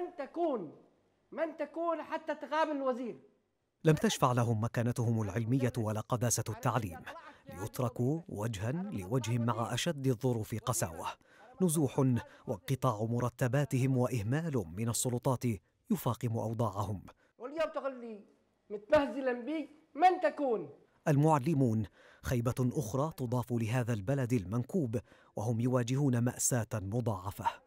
من تكون من تكون حتى تقابل الوزير لم تشفع لهم مكانتهم العلمية ولا قداسة التعليم ليتركوا وجها لوجه مع أشد الظروف قساوة نزوح وانقطاع مرتباتهم وإهمال من السلطات يفاقم أوضاعهم واليوم تقول متبهزلا بي من تكون المعلمون خيبة أخرى تضاف لهذا البلد المنكوب وهم يواجهون مأساة مضاعفة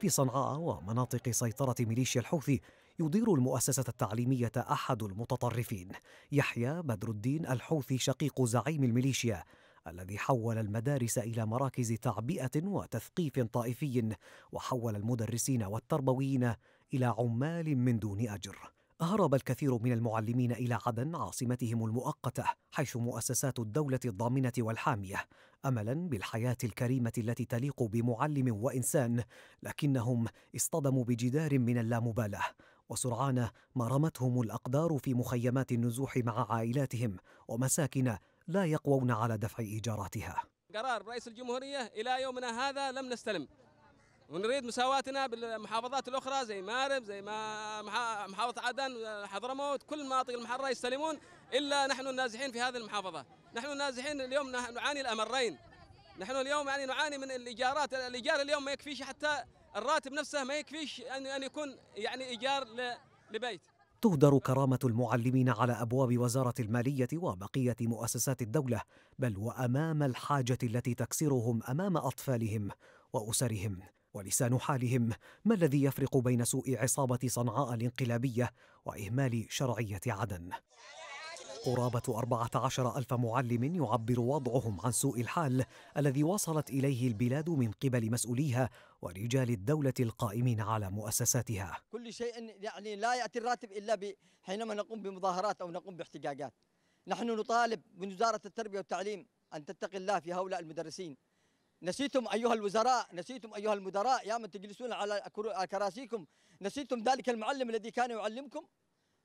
في صنعاء ومناطق سيطرة ميليشيا الحوثي يدير المؤسسة التعليمية أحد المتطرفين يحيى بدر الدين الحوثي شقيق زعيم الميليشيا الذي حول المدارس إلى مراكز تعبئة وتثقيف طائفي وحول المدرسين والتربويين إلى عمال من دون أجر هرب الكثير من المعلمين إلى عدن عاصمتهم المؤقتة حيث مؤسسات الدولة الضامنة والحامية أملا بالحياة الكريمة التي تليق بمعلم وإنسان لكنهم اصطدموا بجدار من اللامبالاة وسرعان ما رمتهم الأقدار في مخيمات النزوح مع عائلاتهم ومساكن لا يقوون على دفع إيجاراتها قرار رئيس الجمهورية إلى يومنا هذا لم نستلم ونريد مساواتنا بالمحافظات الاخرى زي مارب زي ما محافظه عدن حضرموت كل مناطق المحرره يستلمون الا نحن النازحين في هذه المحافظه نحن النازحين اليوم نعاني الامرين نحن اليوم يعني نعاني من الايجارات الايجار اليوم ما يكفيش حتى الراتب نفسه ما يكفيش ان ان يكون يعني ايجار لبيت تهدر كرامة المعلمين على أبواب وزارة المالية وبقية مؤسسات الدولة، بل وأمام الحاجة التي تكسرهم أمام أطفالهم وأسرهم. ولسان حالهم ما الذي يفرق بين سوء عصابة صنعاء الانقلابية وإهمال شرعية عدن قرابة عشر ألف معلم يعبر وضعهم عن سوء الحال الذي وصلت إليه البلاد من قبل مسؤوليها ورجال الدولة القائمين على مؤسساتها كل شيء يعني لا يأتي الراتب إلا حينما نقوم بمظاهرات أو نقوم باحتجاجات نحن نطالب من وزارة التربية والتعليم أن تتقي الله في هؤلاء المدرسين نسيتم أيها الوزراء نسيتم أيها المدراء يا من تجلسون على كراسيكم نسيتم ذلك المعلم الذي كان يعلمكم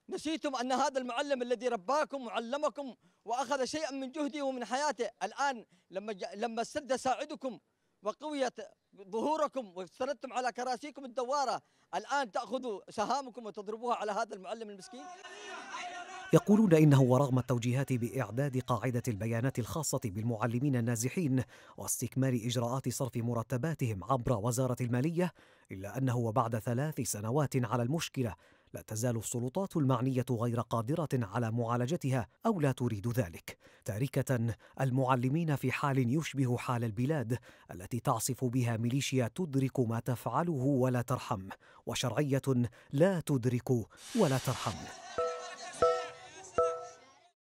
نسيتم أن هذا المعلم الذي رباكم وعلمكم وأخذ شيئا من جهده ومن حياته الآن لما لما سد ساعدكم وقويت ظهوركم واستندتم على كراسيكم الدوارة الآن تأخذوا سهامكم وتضربوها على هذا المعلم المسكين آه، يقولون انه ورغم التوجيهات باعداد قاعده البيانات الخاصه بالمعلمين النازحين واستكمال اجراءات صرف مرتباتهم عبر وزاره الماليه الا انه وبعد ثلاث سنوات على المشكله لا تزال السلطات المعنيه غير قادره على معالجتها او لا تريد ذلك تاركه المعلمين في حال يشبه حال البلاد التي تعصف بها ميليشيا تدرك ما تفعله ولا ترحم وشرعيه لا تدرك ولا ترحم